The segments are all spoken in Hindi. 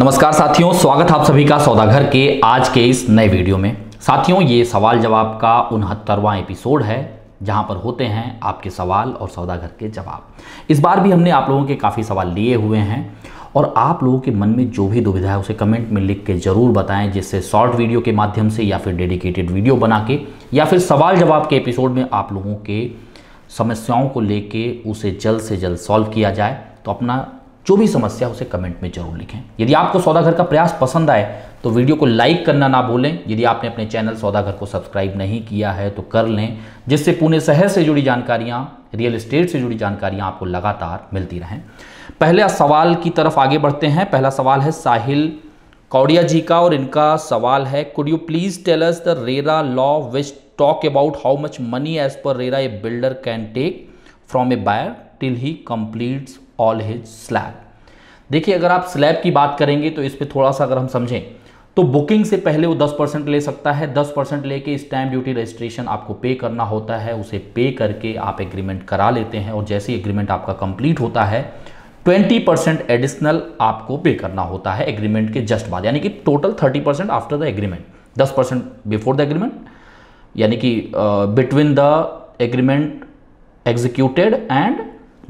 नमस्कार साथियों स्वागत आप सभी का सौदाघर के आज के इस नए वीडियो में साथियों ये सवाल जवाब का उनहत्तरवां एपिसोड है जहां पर होते हैं आपके सवाल और सौदाघर के जवाब इस बार भी हमने आप लोगों के काफ़ी सवाल लिए हुए हैं और आप लोगों के मन में जो भी दुविधा है उसे कमेंट में लिख के ज़रूर बताएं जिससे शॉर्ट वीडियो के माध्यम से या फिर डेडिकेटेड वीडियो बना के या फिर सवाल जवाब के एपिसोड में आप लोगों के समस्याओं को लेके उसे जल्द से जल्द सॉल्व किया जाए तो अपना जो भी समस्या उसे कमेंट में जरूर लिखें यदि आपको सौदाघर का प्रयास पसंद आए तो वीडियो को लाइक करना ना भूलें यदि आपने अपने चैनल सौदाघर को सब्सक्राइब नहीं किया है तो कर लें जिससे पुणे शहर से जुड़ी जानकारियाँ रियल इस्टेट से जुड़ी जानकारियाँ आपको लगातार मिलती रहें पहले सवाल की तरफ आगे बढ़ते हैं पहला सवाल है साहिल कौड़िया जी का और इनका सवाल है could you please tell the RERA law which talk about how much money as per RERA a builder can take from a buyer till he completes all his slab देखिए अगर आप स्लैब की बात करेंगे तो इस पर थोड़ा सा अगर हम समझें तो बुकिंग से पहले वो 10 परसेंट ले सकता है 10 परसेंट लेके स्टैम्प ड्यूटी रजिस्ट्रेशन आपको पे करना होता है उसे पे करके आप एग्रीमेंट करा लेते हैं और जैसे एग्रीमेंट आपका कंप्लीट होता है 20 परसेंट एडिशनल आपको पे करना होता है एग्रीमेंट के जस्ट बाद यानी कि total 30 percent after the agreement 10 percent before the agreement यानी कि between the agreement executed and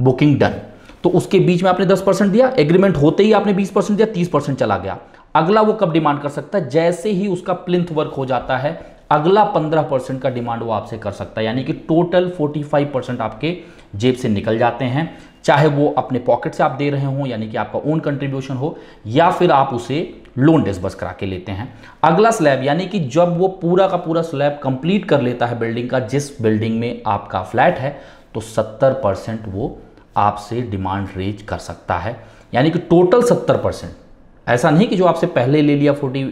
booking done तो उसके बीच में आपने दस परसेंट दिया एग्रीमेंट होते ही आपने बीस परसेंट दिया तीस परसेंट चला गया अगला वो कब डिमांड कर सकता है जैसे ही उसका प्लिंथ वर्क हो जाता है अगला पंद्रह परसेंट का डिमांड वो आपसे कर सकता है यानी कि टोटल फोर्टी फाइव परसेंट आपके जेब से निकल जाते हैं चाहे वो अपने पॉकेट से आप दे रहे हो यानी कि आपका ओन कंट्रीब्यूशन हो या फिर आप उसे लोन डिसबर्स करा के लेते हैं अगला स्लैब यानी कि जब वो पूरा का पूरा स्लैब कंप्लीट कर लेता है बिल्डिंग का जिस बिल्डिंग में आपका फ्लैट है तो सत्तर परसेंट वो आपसे डिमांड रेज कर सकता है यानी कि टोटल 70 परसेंट ऐसा नहीं कि जो आपसे पहले ले लिया 40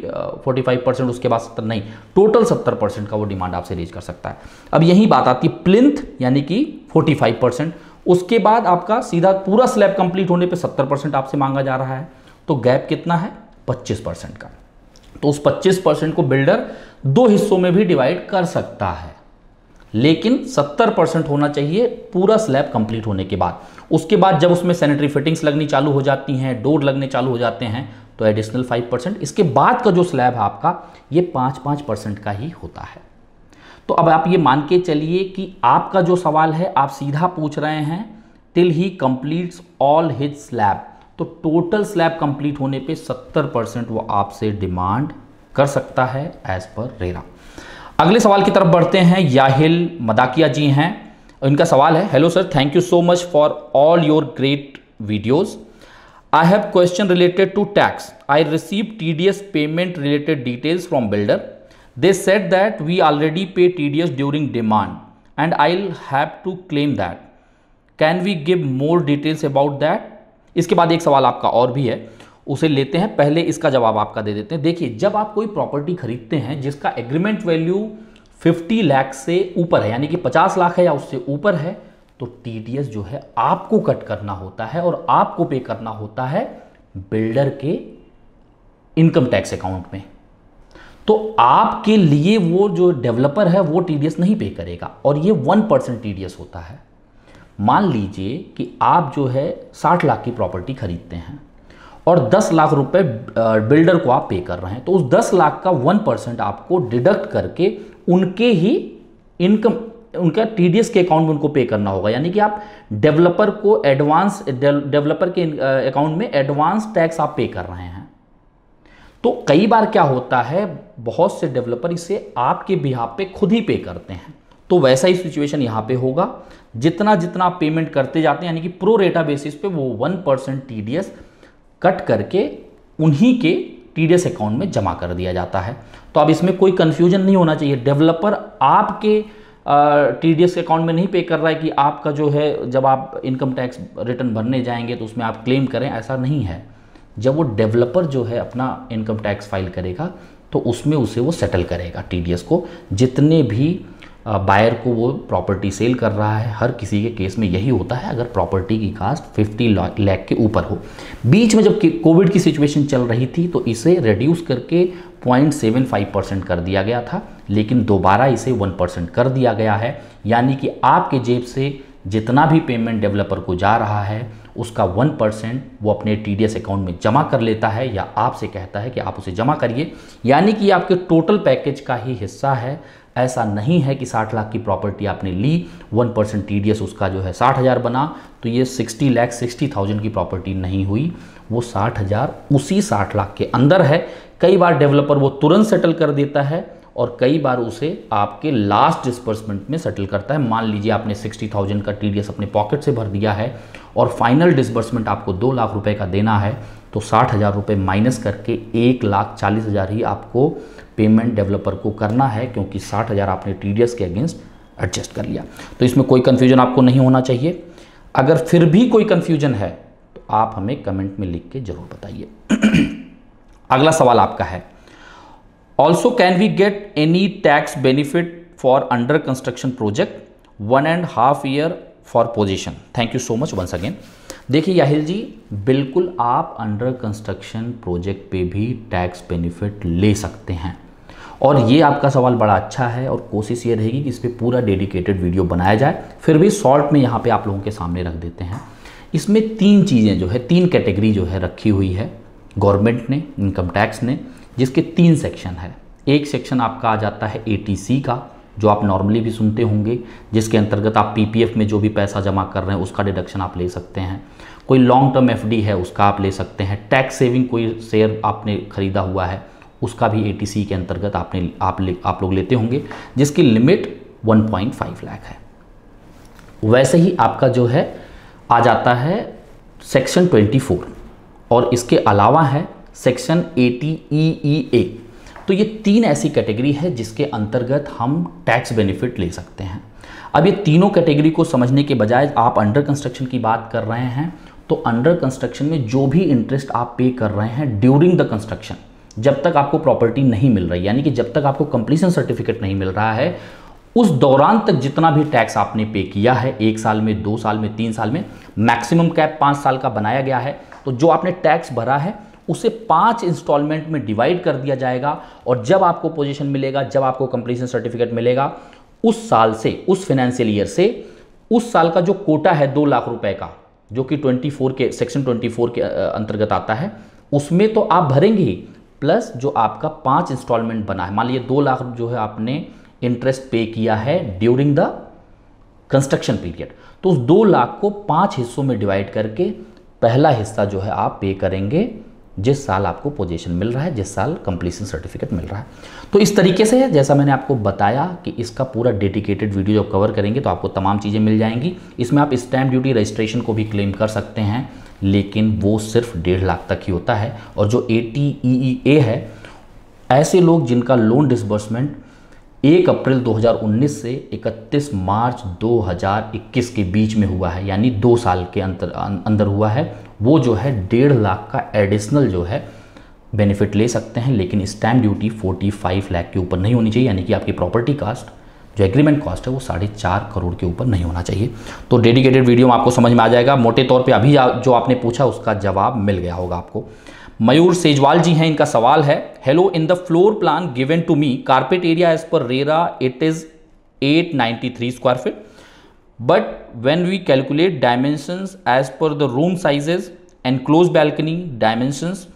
45 परसेंट उसके बाद सत्तर नहीं टोटल 70 परसेंट का वो डिमांड आपसे रेज कर सकता है अब यही बात आती है प्लिंथ यानी कि 45 परसेंट उसके बाद आपका सीधा पूरा स्लैब कंप्लीट होने पे सत्तर परसेंट आपसे मांगा जा रहा है तो गैप कितना है पच्चीस का तो उस पच्चीस को बिल्डर दो हिस्सों में भी डिवाइड कर सकता है लेकिन सत्तर परसेंट होना चाहिए पूरा स्लैब कंप्लीट होने के बाद उसके बाद जब उसमें सैनिटरी फिटिंग्स लगनी चालू हो जाती हैं डोर लगने चालू हो जाते हैं तो एडिशनल फाइव परसेंट इसके बाद का जो स्लैब है आपका ये पाँच पाँच परसेंट का ही होता है तो अब आप ये मान के चलिए कि आपका जो सवाल है आप सीधा पूछ रहे हैं till he completes all his slab तो टोटल स्लैब कंप्लीट होने पे 70 परसेंट वो आपसे डिमांड कर सकता है एज पर रेरा अगले सवाल की तरफ बढ़ते हैं याहिल मदाकिया जी हैं इनका सवाल है hello sir thank you so much for all your great videos I have question related to tax I receive T D S payment related details from builder they set that we already pay T D S during demand and I have to claim that can we give more details about that इसके बाद एक सवाल आपका और भी है उसे लेते हैं पहले इसका जवाब आपका दे देते हैं देखिए जब आप कोई प्रॉपर्टी खरीदते हैं जिसका एग्रीमेंट वैल्यू 50 लाख से ऊपर है यानी कि 50 लाख है या उससे ऊपर है तो टीडीएस जो है आपको कट करना होता है और आपको पे करना होता है बिल्डर के इनकम टैक्स अकाउंट में तो आपके लिए वो जो डेवलपर है वो टीडीएस नहीं पे करेगा और ये वन परसेंट टी होता है मान लीजिए कि आप जो है साठ लाख की प्रॉपर्टी खरीदते हैं और दस लाख रुपए बिल्डर को आप पे कर रहे हैं तो उस दस लाख का वन परसेंट आपको डिडक्ट करके उनके ही इनकम उनका टी के अकाउंट में उनको पे करना होगा यानी कि आप डेवलपर को एडवांस डेवलपर के अकाउंट में एडवांस टैक्स आप पे कर रहे हैं तो कई बार क्या होता है बहुत से डेवलपर इसे आपके बिहाफ पे खुद ही पे करते हैं तो वैसा ही सिचुएशन यहां पे होगा जितना जितना आप पेमेंट करते जाते हैं यानी कि प्रो रेटा बेसिस पे वो वन परसेंट टी कट करके उन्हीं के टी अकाउंट में जमा कर दिया जाता है तो अब इसमें कोई कन्फ्यूजन नहीं होना चाहिए डेवलपर आपके टी डी एस अकाउंट में नहीं पे कर रहा है कि आपका जो है जब आप इनकम टैक्स रिटर्न भरने जाएंगे तो उसमें आप क्लेम करें ऐसा नहीं है जब वो डेवलपर जो है अपना इनकम टैक्स फाइल करेगा तो उसमें उसे वो सेटल करेगा टी को जितने भी बायर को वो प्रॉपर्टी सेल कर रहा है हर किसी के केस में यही होता है अगर प्रॉपर्टी की कास्ट 50 लाख के ऊपर हो बीच में जब कोविड की सिचुएशन चल रही थी तो इसे रिड्यूस करके 0.75 परसेंट कर दिया गया था लेकिन दोबारा इसे 1 परसेंट कर दिया गया है यानी कि आपके जेब से जितना भी पेमेंट डेवलपर को जा रहा है उसका वन परसेंट वो अपने टी डी एस अकाउंट में जमा कर लेता है या आपसे कहता है कि आप उसे जमा करिए यानी कि आपके टोटल पैकेज का ही हिस्सा है ऐसा नहीं है कि 60 लाख की प्रॉपर्टी आपने ली 1 परसेंट टी उसका जो है 60,000 बना तो ये 60 लाख 60,000 की प्रॉपर्टी नहीं हुई वो 60,000 उसी 60 लाख के अंदर है कई बार डेवलपर वो तुरंत सेटल कर देता है और कई बार उसे आपके लास्ट डिस्बर्समेंट में सेटल करता है मान लीजिए आपने 60,000 का टी अपने पॉकेट से भर दिया है और फाइनल डिस्बर्समेंट आपको दो लाख रुपए का देना है तो साठ हज़ार रुपये माइनस करके एक लाख चालीस हज़ार ही आपको पेमेंट डेवलपर को करना है क्योंकि साठ हज़ार आपने टी के अगेंस्ट एडजस्ट कर लिया तो इसमें कोई कन्फ्यूजन आपको नहीं होना चाहिए अगर फिर भी कोई कन्फ्यूजन है तो आप हमें कमेंट में लिख के ज़रूर बताइए अगला सवाल आपका है also can we get any tax benefit for under construction project one and half year for position thank you so much once again देखिए याहिल जी बिल्कुल आप अंडर कंस्ट्रक्शन प्रोजेक्ट पे भी टैक्स बेनिफिट ले सकते हैं और ये आपका सवाल बड़ा अच्छा है और कोशिश ये रहेगी कि इस पर पूरा डेडिकेटेड वीडियो बनाया जाए फिर भी शॉर्ट में यहाँ पे आप लोगों के सामने रख देते हैं इसमें तीन चीज़ें जो है तीन कैटेगरी जो है रखी हुई है गवर्नमेंट ने इनकम टैक्स ने जिसके तीन सेक्शन है एक सेक्शन आपका आ जाता है ए का जो आप नॉर्मली भी सुनते होंगे जिसके अंतर्गत आप पीपीएफ में जो भी पैसा जमा कर रहे हैं उसका डिडक्शन आप ले सकते हैं कोई लॉन्ग टर्म एफ है उसका आप ले सकते हैं टैक्स सेविंग कोई शेयर आपने खरीदा हुआ है उसका भी ए के अंतर्गत आपने आप ले आप लोग लेते होंगे जिसकी लिमिट 1.5 लाख है वैसे ही आपका जो है आ जाता है सेक्शन 24 और इसके अलावा है सेक्शन ए ई ई ए तो ये तीन ऐसी कैटेगरी है जिसके अंतर्गत हम टैक्स बेनिफिट ले सकते हैं अब ये तीनों कैटेगरी को समझने के बजाय आप अंडर कंस्ट्रक्शन की बात कर रहे हैं तो अंडर कंस्ट्रक्शन में जो भी इंटरेस्ट आप पे कर रहे हैं ड्यूरिंग द कंस्ट्रक्शन जब तक आपको प्रॉपर्टी नहीं मिल रही यानी कि जब तक आपको कंप्लीशन सर्टिफिकेट नहीं मिल रहा है उस दौरान तक जितना भी टैक्स आपने पे किया है एक साल में दो साल में तीन साल में मैक्सिमम कैप पाँच साल का बनाया गया है तो जो आपने टैक्स भरा है उसे पांच इंस्टॉलमेंट में डिवाइड कर दिया जाएगा और जब आपको पोजीशन मिलेगा जब आपको कंप्लीशन सर्टिफिकेट मिलेगा उस साल से उस फाइनेंशियल ईयर से उस साल का जो कोटा है दो लाख रुपए का जो कि 24 के सेक्शन 24 के अंतर्गत आता है उसमें तो आप भरेंगे ही प्लस जो आपका पांच इंस्टॉलमेंट बना है मान लीजिए दो लाख जो है आपने इंटरेस्ट पे किया है ड्यूरिंग द कंस्ट्रक्शन पीरियड तो उस दो लाख को पांच हिस्सों में डिवाइड करके पहला हिस्सा जो है आप पे करेंगे जिस साल आपको पोजीशन मिल रहा है जिस साल कंप्लीसन सर्टिफिकेट मिल रहा है तो इस तरीके से है जैसा मैंने आपको बताया कि इसका पूरा डेडिकेटेड वीडियो जब कवर करेंगे तो आपको तमाम चीज़ें मिल जाएंगी इसमें आप स्टैम्प ड्यूटी रजिस्ट्रेशन को भी क्लेम कर सकते हैं लेकिन वो सिर्फ डेढ़ लाख तक ही होता है और जो ए टी ई ए है ऐसे लोग जिनका लोन डिसबर्समेंट एक अप्रैल 2019 से 31 मार्च 2021 के बीच में हुआ है यानी दो साल के अंतर अं, अंदर हुआ है वो जो है डेढ़ लाख का एडिशनल जो है बेनिफिट ले सकते हैं लेकिन स्टैम्प ड्यूटी 45 लाख के ऊपर नहीं होनी चाहिए यानी कि आपकी प्रॉपर्टी कास्ट जो एग्रीमेंट कॉस्ट है वो साढ़े चार करोड़ के ऊपर नहीं होना चाहिए तो डेडिकेटेड वीडियो में आपको समझ में आ जाएगा मोटे तौर पर अभी जो आपने पूछा उसका जवाब मिल गया होगा आपको मयूर सेजवाल जी हैं इनका सवाल है hello in the floor plan given to me carpet area as per RERA it is 893 square feet but when we calculate dimensions as per the room sizes and close balcony dimensions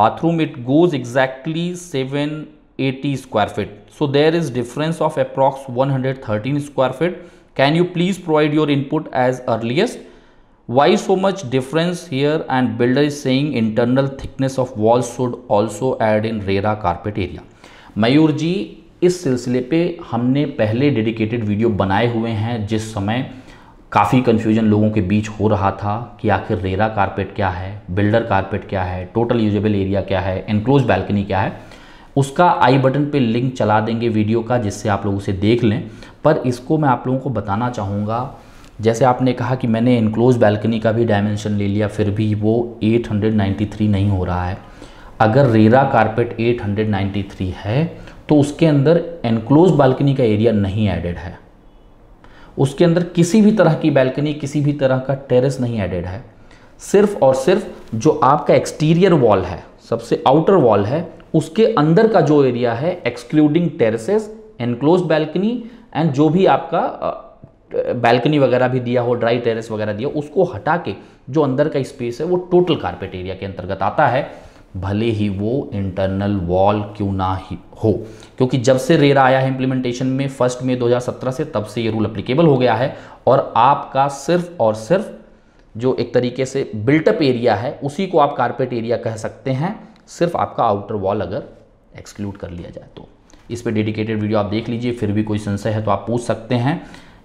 bathroom it goes exactly seven eighty square feet so there is difference of approx one hundred thirteen square feet can you please provide your input as earliest why so much difference here and builder is saying internal thickness of walls should also add in RERA carpet area Mayur ji इस सिलसिले पे हमने पहले डेडिकेटेड वीडियो बनाए हुए हैं जिस समय काफ़ी कन्फ्यूजन लोगों के बीच हो रहा था कि आखिर रेरा कारपेट क्या है बिल्डर कारपेट क्या है टोटल यूजेबल एरिया क्या है एनक्लोज बैल्कनी क्या है उसका आई बटन पे लिंक चला देंगे वीडियो का जिससे आप लोग उसे देख लें पर इसको मैं आप लोगों को बताना चाहूँगा जैसे आपने कहा कि मैंने इनक्लोज बैल्कनी का भी डायमेंशन ले लिया फिर भी वो 893 नहीं हो रहा है अगर रेरा कारपेट 893 है तो उसके अंदर एनक्लोज बालकनी का एरिया नहीं एडेड है उसके अंदर किसी भी तरह की बैल्कनी किसी भी तरह का टेरेस नहीं एडेड है सिर्फ और सिर्फ जो आपका एक्सटीरियर वॉल है सबसे आउटर वॉल है उसके अंदर का जो एरिया है excluding terraces enclose balcony and जो भी आपका बैल्कनी वगैरह भी दिया हो ड्राई टेरेस वगैरह दिया उसको हटा के जो अंदर का स्पेस है वो टोटल कारपेट एरिया के अंतर्गत आता है भले ही वो इंटरनल वॉल क्यों ना ही हो क्योंकि जब से रेरा आया है इम्प्लीमेंटेशन में फर्स्ट में 2017 से तब से ये रूल अप्लीकेबल हो गया है और आपका सिर्फ और सिर्फ जो एक तरीके से बिल्टअप एरिया है उसी को आप कारपेट एरिया कह सकते हैं सिर्फ आपका आउटर वॉल अगर एक्सक्लूड कर लिया जाए तो इस पर डेडिकेटेड वीडियो आप देख लीजिए फिर भी कोई संशय है तो आप पूछ सकते हैं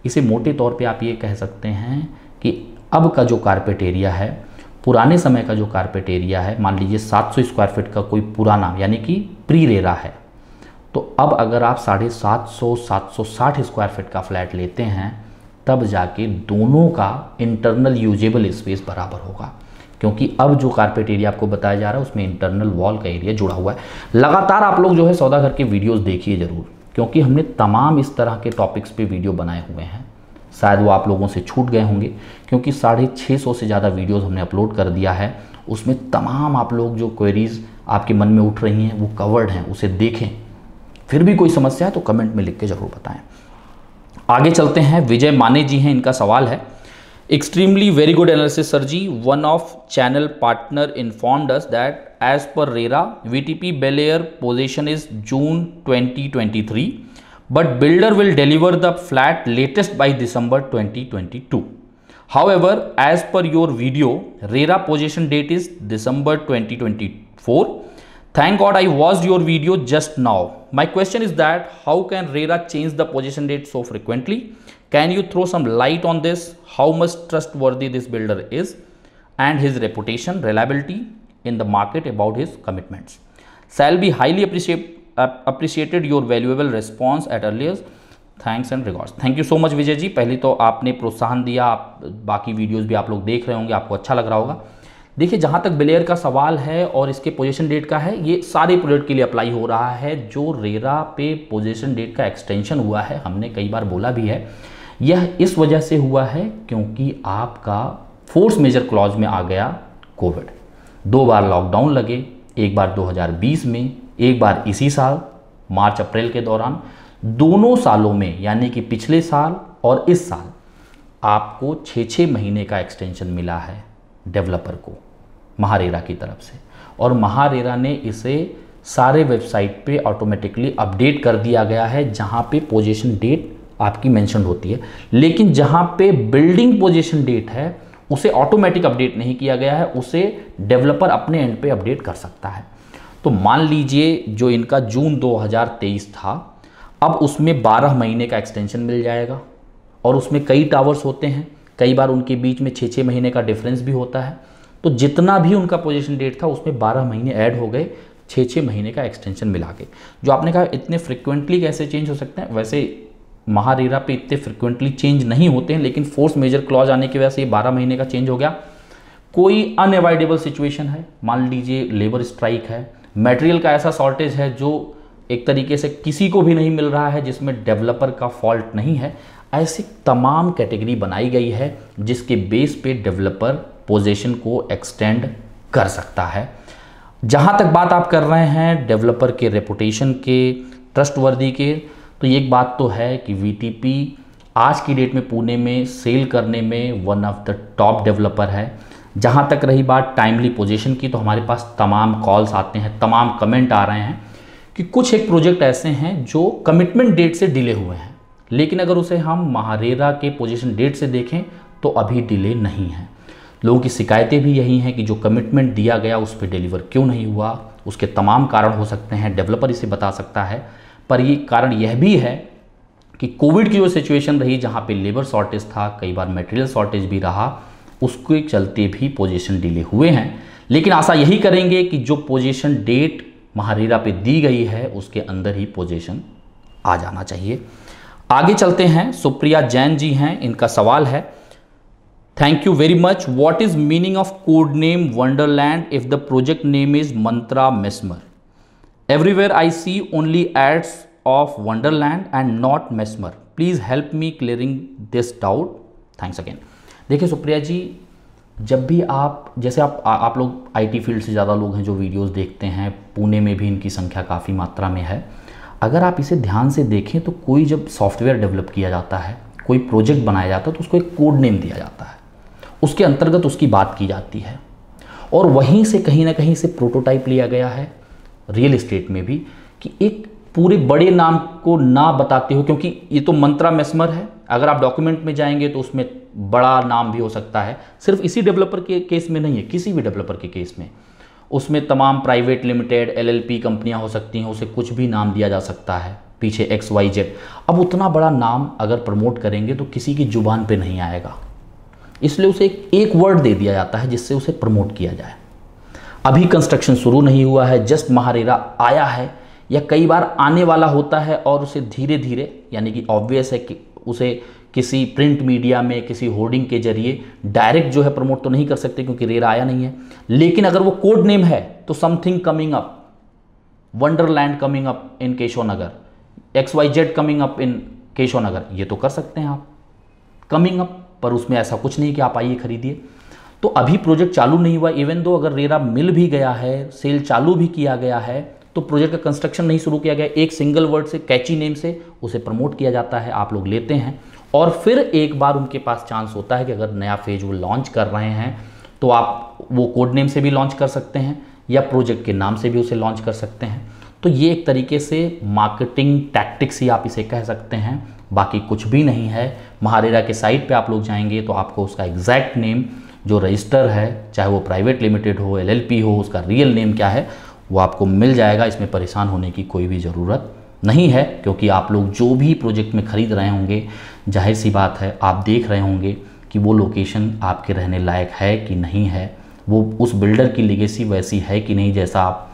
इसे मोटे तौर पे आप ये कह सकते हैं कि अब का जो कारपेट एरिया है पुराने समय का जो कारपेट एरिया है मान लीजिए 700 स्क्वायर फीट का कोई पुराना यानी कि प्री रेरा है तो अब अगर आप साढ़े सात सौ सात सौ साठ स्क्वायर फीट का फ्लैट लेते हैं तब जाके दोनों का इंटरनल यूजेबल स्पेस बराबर होगा क्योंकि अब जो कारपेट एरिया आपको बताया जा रहा है उसमें इंटरनल वॉल का एरिया जुड़ा हुआ है लगातार आप लोग जो है सौदा घर के वीडियोस देखिए जरूर क्योंकि हमने तमाम इस तरह के टॉपिक्स पे वीडियो बनाए हुए हैं शायद वो आप लोगों से छूट गए होंगे क्योंकि साढ़े छः सौ से ज़्यादा वीडियोस हमने अपलोड कर दिया है उसमें तमाम आप लोग जो क्वेरीज़ आपके मन में उठ रही हैं वो कवर्ड हैं उसे देखें फिर भी कोई समस्या है तो कमेंट में लिख के ज़रूर बताएं आगे चलते हैं विजय माने जी हैं इनका सवाल है Extremely very good analysis, Sergi. One of channel partner informed us that as per RERA, VTP Bel Air position is June 2023, but builder will deliver the flat latest by December 2022. However, as per your video, RERA position date is December 2024. Thank God I watched your video just now. My question is that how can RERA change the position date so frequently? Can you throw some light on this how much trustworthy this builder is and his reputation reliability in the market about his commitments shall be highly appreciated your valuable response at earliest thanks and regards thank you so much Vijay ji पहले तो आपने प्रोत्साहन दिया आप बाकी वीडियोज भी आप लोग देख रहे होंगे आपको अच्छा लग रहा होगा देखिए जहाँ तक बिलेयर का सवाल है और इसके पोजिशन डेट का है ये सारे प्रोडक्ट के लिए अप्लाई हो रहा है जो रेरा पे पोजिशन डेट का एक्सटेंशन हुआ है हमने कई बार बोला भी है यह इस वजह से हुआ है क्योंकि आपका फोर्स मेजर क्लॉज में आ गया कोविड दो बार लॉकडाउन लगे एक बार 2020 में एक बार इसी साल मार्च अप्रैल के दौरान दोनों सालों में यानी कि पिछले साल और इस साल आपको छः छः महीने का एक्सटेंशन मिला है डेवलपर को महारेरा की तरफ से और महारेरा ने इसे सारे वेबसाइट पे ऑटोमेटिकली अपडेट कर दिया गया है जहाँ पे पोजीशन डेट आपकी मैंशन होती है लेकिन जहाँ पे बिल्डिंग पोजिशन डेट है उसे ऑटोमेटिक अपडेट नहीं किया गया है उसे डेवलपर अपने एंड पे अपडेट कर सकता है तो मान लीजिए जो इनका जून 2023 था अब उसमें 12 महीने का एक्सटेंशन मिल जाएगा और उसमें कई टावर्स होते हैं कई बार उनके बीच में छः छः महीने का डिफरेंस भी होता है तो जितना भी उनका पोजीशन डेट था उसमें 12 महीने ऐड हो गए छः छः महीने का एक्सटेंशन मिला के जो आपने कहा इतने फ्रिक्वेंटली कैसे चेंज हो सकते हैं वैसे महारेरा पे इतने फ्रिक्वेंटली चेंज नहीं होते हैं लेकिन फोर्स मेजर क्लॉज आने की वजह से ये बारह महीने का चेंज हो गया कोई अनएवाइडेबल सिचुएशन है मान लीजिए लेबर स्ट्राइक है मटेरियल का ऐसा शॉर्टेज है जो एक तरीके से किसी को भी नहीं मिल रहा है जिसमें डेवलपर का फॉल्ट नहीं है ऐसी तमाम कैटेगरी बनाई गई है जिसके बेस पे डेवलपर पोजीशन को एक्सटेंड कर सकता है जहाँ तक बात आप कर रहे हैं डेवलपर के रेपुटेशन के ट्रस्टवर्दी के तो ये एक बात तो है कि वी आज की डेट में पुणे में सेल करने में one of the top developer है जहाँ तक रही बात टाइमली पोजीशन की तो हमारे पास तमाम कॉल्स आते हैं तमाम कमेंट आ रहे हैं कि कुछ एक प्रोजेक्ट ऐसे हैं जो कमिटमेंट डेट से डिले हुए हैं लेकिन अगर उसे हम महारेरा के पोजीशन डेट से देखें तो अभी डिले नहीं है लोगों की शिकायतें भी यही हैं कि जो कमिटमेंट दिया गया उस पर डिलीवर क्यों नहीं हुआ उसके तमाम कारण हो सकते हैं डेवलपर इसे बता सकता है पर ये कारण यह भी है कि कोविड की जो सिचुएशन रही जहाँ पे लेबर शॉर्टेज था कई बार मटेरियल शॉर्टेज भी रहा उसके चलते भी पोजीशन डिले हुए हैं लेकिन आशा यही करेंगे कि जो पोजीशन डेट महारेरा पे दी गई है उसके अंदर ही पोजीशन आ जाना चाहिए आगे चलते हैं सुप्रिया जैन जी हैं इनका सवाल है thank you very much what is meaning of code name Wonderland if the project name is Mantra Mesmer everywhere I see only ads of Wonderland and not Mesmer please help me clearing this doubt thanks again देखिए सुप्रिया जी जब भी आप जैसे आप आ, आप लोग आईटी फील्ड से ज़्यादा लोग हैं जो वीडियोस देखते हैं पुणे में भी इनकी संख्या काफ़ी मात्रा में है अगर आप इसे ध्यान से देखें तो कोई जब सॉफ्टवेयर डेवलप किया जाता है कोई प्रोजेक्ट बनाया जाता है तो उसको एक कोड नेम दिया जाता है उसके अंतर्गत उसकी बात की जाती है और वहीं से कहीं ना कहीं से प्रोटोटाइप लिया गया है रियल इस्टेट में भी कि एक पूरे बड़े नाम को ना बताते हो क्योंकि ये तो मंत्रा मेस्मर है अगर आप डॉक्यूमेंट में जाएंगे तो उसमें बड़ा नाम भी हो सकता है सिर्फ इसी डेवलपर के केस में नहीं है किसी भी डेवलपर के केस में उसमें तमाम प्राइवेट लिमिटेड एलएलपी कंपनियां हो सकती हैं उसे कुछ भी नाम दिया जा सकता है पीछे एक्स वाई जेड अब उतना बड़ा नाम अगर प्रमोट करेंगे तो किसी की जुबान पर नहीं आएगा इसलिए उसे एक वर्ड दे दिया जाता है जिससे उसे प्रमोट किया जाए अभी कंस्ट्रक्शन शुरू नहीं हुआ है जस्ट महारेरा आया है या कई बार आने वाला होता है और उसे धीरे धीरे यानी कि ऑब्वियस है कि उसे किसी प्रिंट मीडिया में किसी होर्डिंग के जरिए डायरेक्ट जो है प्रमोट तो नहीं कर सकते क्योंकि रेरा आया नहीं है लेकिन अगर वो कोड नेम है तो something coming up Wonderland coming up in Keshav Nagar X Y Z coming up in Keshav Nagar ये तो कर सकते हैं आप कमिंग अप पर उसमें ऐसा कुछ नहीं कि आप आइए खरीदिए तो अभी प्रोजेक्ट चालू नहीं हुआ इवन दो अगर रेरा मिल भी गया है सेल चालू भी किया गया है तो प्रोजेक्ट का कंस्ट्रक्शन नहीं शुरू किया गया एक सिंगल वर्ड से कैची नेम से उसे प्रमोट किया जाता है आप लोग लेते हैं और फिर एक बार उनके पास चांस होता है कि अगर नया फेज वो लॉन्च कर रहे हैं तो आप वो कोड नेम से भी लॉन्च कर सकते हैं या प्रोजेक्ट के नाम से भी उसे लॉन्च कर सकते हैं तो ये एक तरीके से मार्केटिंग टैक्टिक्स ही आप इसे कह सकते हैं बाकी कुछ भी नहीं है महारेरा के साइट पे आप लोग जाएंगे तो आपको उसका एग्जैक्ट नेम जो रजिस्टर है चाहे वो प्राइवेट लिमिटेड हो एलएलपी हो उसका रियल नेम क्या है वो आपको मिल जाएगा इसमें परेशान होने की कोई भी ज़रूरत नहीं है क्योंकि आप लोग जो भी प्रोजेक्ट में ख़रीद रहे होंगे जाहिर सी बात है आप देख रहे होंगे कि वो लोकेशन आपके रहने लायक है कि नहीं है वो उस बिल्डर की लिगेसी वैसी है कि नहीं जैसा आप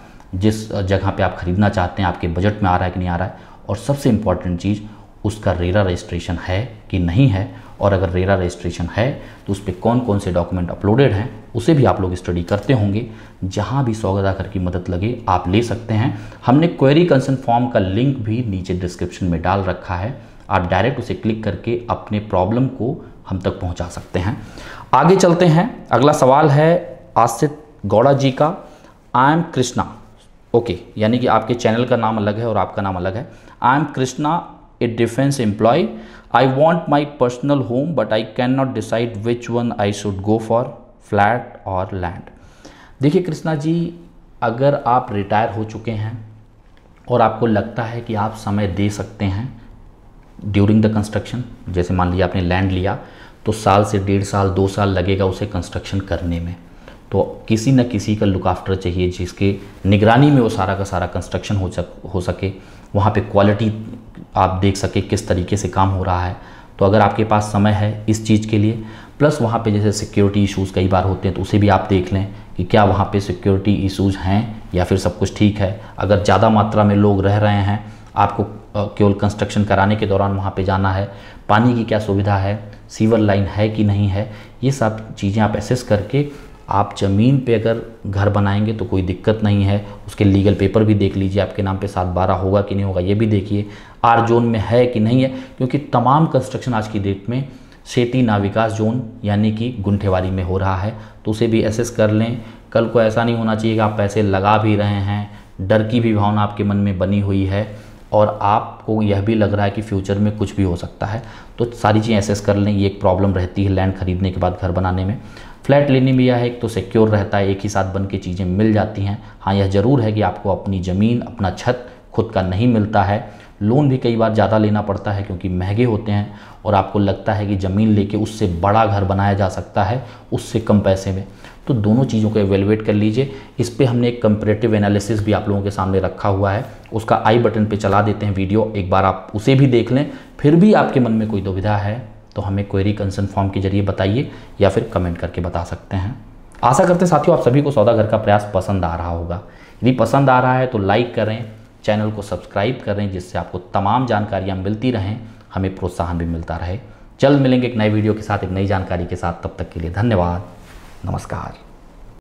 जिस जगह पे आप ख़रीदना चाहते हैं आपके बजट में आ रहा है कि नहीं आ रहा है और सबसे इम्पॉर्टेंट चीज़ उसका रेरा रजिस्ट्रेशन है कि नहीं है और अगर रेरा रजिस्ट्रेशन है तो उस पर कौन कौन से डॉक्यूमेंट अपलोडेड हैं उसे भी आप लोग स्टडी करते होंगे जहाँ भी स्वागत आकर की मदद लगे आप ले सकते हैं हमने क्वेरी कंसर्न फॉर्म का लिंक भी नीचे डिस्क्रिप्शन में डाल रखा है आप डायरेक्ट उसे क्लिक करके अपने प्रॉब्लम को हम तक पहुँचा सकते हैं आगे चलते हैं अगला सवाल है आसित गौड़ा जी का आई एम कृष्णा ओके यानी कि आपके चैनल का नाम अलग है और आपका नाम अलग है I am Krishna a defence employee I want my personal home but I can not decide which one I should go for flat और लैंड देखिए कृष्णा जी अगर आप रिटायर हो चुके हैं और आपको लगता है कि आप समय दे सकते हैं ड्यूरिंग द कंस्ट्रक्शन जैसे मान लीजिए आपने लैंड लिया तो साल से डेढ़ साल दो साल लगेगा उसे कंस्ट्रक्शन करने में तो किसी न किसी का लुक आफ्टर चाहिए जिसके निगरानी में वो सारा का सारा कंस्ट्रक्शन हो सक हो सके वहाँ पे क्वालिटी आप देख सके किस तरीके से काम हो रहा है तो अगर आपके पास समय है इस चीज़ के लिए प्लस वहाँ पे जैसे सिक्योरिटी इश्यूज कई बार होते हैं तो उसे भी आप देख लें कि क्या वहाँ पे सिक्योरिटी इश्यूज हैं या फिर सब कुछ ठीक है अगर ज़्यादा मात्रा में लोग रह रहे हैं आपको केवल कंस्ट्रक्शन कराने के दौरान वहाँ पे जाना है पानी की क्या सुविधा है सीवर लाइन है कि नहीं है ये सब चीज़ें आप एसेस करके आप ज़मीन पे अगर घर बनाएंगे तो कोई दिक्कत नहीं है उसके लीगल पेपर भी देख लीजिए आपके नाम पे सात बारह होगा कि नहीं होगा ये भी देखिए आर जोन में है कि नहीं है क्योंकि तमाम कंस्ट्रक्शन आज की डेट में सेती नाविकास जोन यानी कि गुंठेवारी में हो रहा है तो उसे भी एसेस कर लें कल को ऐसा नहीं होना चाहिए कि आप पैसे लगा भी रहे हैं डर की भी भावना आपके मन में बनी हुई है और आपको यह भी लग रहा है कि फ्यूचर में कुछ भी हो सकता है तो सारी चीज़ें एसेस कर लें ये एक प्रॉब्लम रहती है लैंड खरीदने के बाद घर बनाने में फ्लैट लेने में यह एक तो सिक्योर रहता है एक ही साथ बन के चीज़ें मिल जाती हैं हाँ यह ज़रूर है कि आपको अपनी ज़मीन अपना छत खुद का नहीं मिलता है लोन भी कई बार ज़्यादा लेना पड़ता है क्योंकि महंगे होते हैं और आपको लगता है कि ज़मीन लेके उससे बड़ा घर बनाया जा सकता है उससे कम पैसे में तो दोनों चीज़ों को एवेलुएट कर लीजिए इस पर हमने एक कंपेरेटिव एनालिसिस भी आप लोगों के सामने रखा हुआ है उसका आई बटन पे चला देते हैं वीडियो एक बार आप उसे भी देख लें फिर भी आपके मन में कोई दुविधा है तो हमें क्वेरी कंसर्न फॉर्म के जरिए बताइए या फिर कमेंट करके बता सकते हैं आशा करते हैं साथियों आप सभी को सौदा घर का प्रयास पसंद आ रहा होगा यदि पसंद आ रहा है तो लाइक करें चैनल को सब्सक्राइब करें जिससे आपको तमाम जानकारियाँ मिलती रहें हमें प्रोत्साहन भी मिलता रहे जल्द मिलेंगे एक नए वीडियो के साथ एक नई जानकारी के साथ तब तक के लिए धन्यवाद नमस्कार